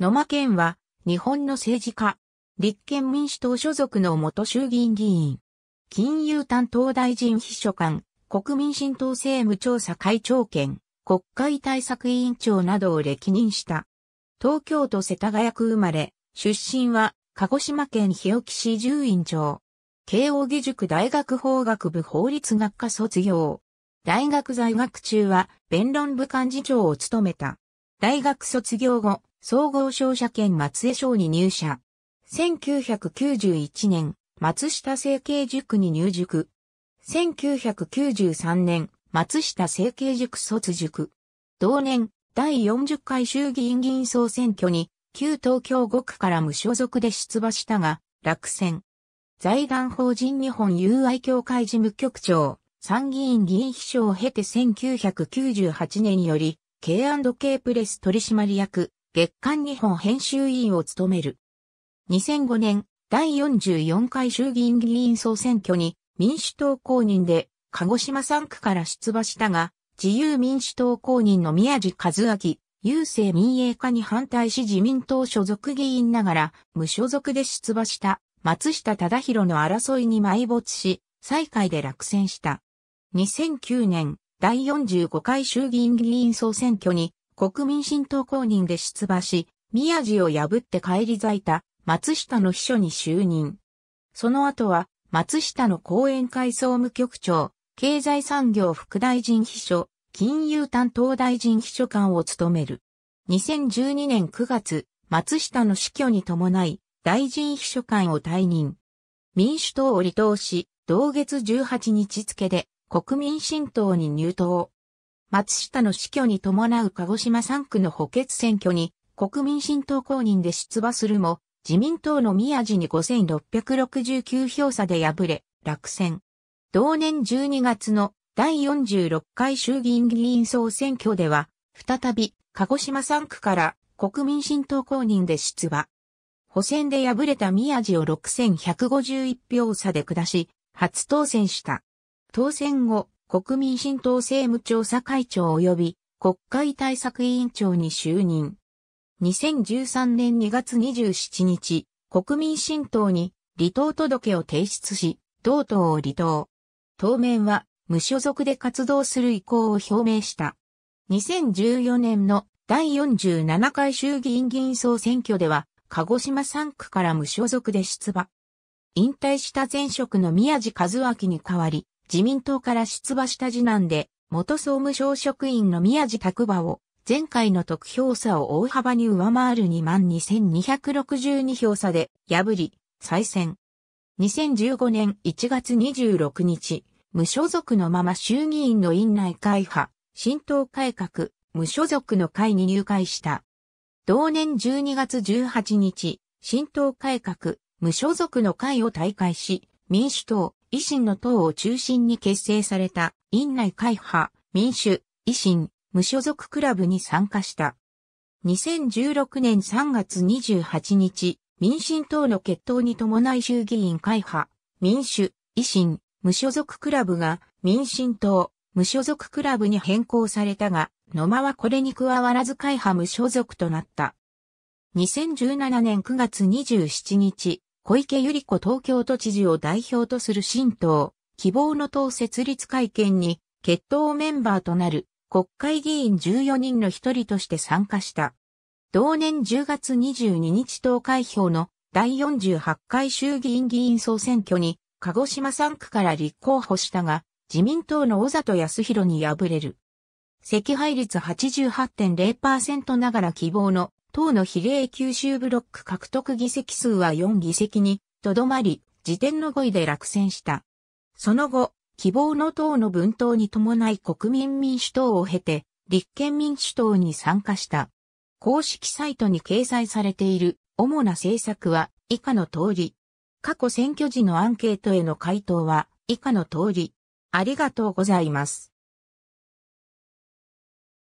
野間健は、日本の政治家、立憲民主党所属の元衆議院議員、金融担当大臣秘書官、国民新党政務調査会長兼、国会対策委員長などを歴任した。東京都世田谷区生まれ、出身は、鹿児島県日置市住院長。慶応義塾大学法学部法律学科卒業。大学在学中は、弁論部幹事長を務めた。大学卒業後、総合商社兼松江省に入社。1991年、松下整形塾に入塾。1993年、松下整形塾卒塾。同年、第40回衆議院議員総選挙に、旧東京5区から無所属で出馬したが、落選。財団法人日本友愛協会事務局長、参議院議員秘書を経て1998年より、K&K プレス取締役、月刊日本編集委員を務める。2005年、第44回衆議院議員総選挙に民主党公認で鹿児島3区から出馬したが、自由民主党公認の宮地和明、郵政民営化に反対し自民党所属議員ながら無所属で出馬した松下忠宏の争いに埋没し、最下位で落選した。2009年、第45回衆議院議員総選挙に国民新党公認で出馬し、宮地を破って返り咲いた松下の秘書に就任。その後は、松下の後援会総務局長、経済産業副大臣秘書、金融担当大臣秘書官を務める。2012年9月、松下の死去に伴い、大臣秘書官を退任。民主党を離党し、同月18日付で国民新党に入党。松下の死去に伴う鹿児島3区の補欠選挙に国民新党公認で出馬するも、自民党の宮地に5669票差で敗れ、落選。同年12月の第46回衆議院議員総選挙では、再び鹿児島3区から国民新党公認で出馬。補選で敗れた宮地を6151票差で下し、初当選した。当選後、国民新党政務調査会長及び国会対策委員長に就任。2013年2月27日、国民新党に離党届を提出し、同党を離党。当面は無所属で活動する意向を表明した。2014年の第47回衆議院議員総選挙では、鹿児島3区から無所属で出馬。引退した前職の宮地和明に代わり、自民党から出馬した次男で、元総務省職員の宮地拓馬を、前回の得票差を大幅に上回る22,262票差で、破り、再選。2015年1月26日、無所属のまま衆議院の院内会派、新党改革、無所属の会に入会した。同年12月18日、新党改革、無所属の会を退会し、民主党、維新の党を中心に結成された院内会派、民主、維新、無所属クラブに参加した。2016年3月28日、民進党の決闘に伴い衆議院会派、民主、維新、無所属クラブが民進党、無所属クラブに変更されたが、野間はこれに加わらず会派無所属となった。2017年9月27日、小池百合子東京都知事を代表とする新党、希望の党設立会見に、決闘メンバーとなる国会議員14人の一人として参加した。同年10月22日投開票の第48回衆議院議員総選挙に、鹿児島3区から立候補したが、自民党の小里康弘に敗れる。赤配率88.0%ながら希望の党の比例九州ブロック獲得議席数は4議席にとどまり、時点の5位で落選した。その後、希望の党の分党に伴い国民民主党を経て、立憲民主党に参加した。公式サイトに掲載されている主な政策は以下の通り。過去選挙時のアンケートへの回答は以下の通り。ありがとうございます。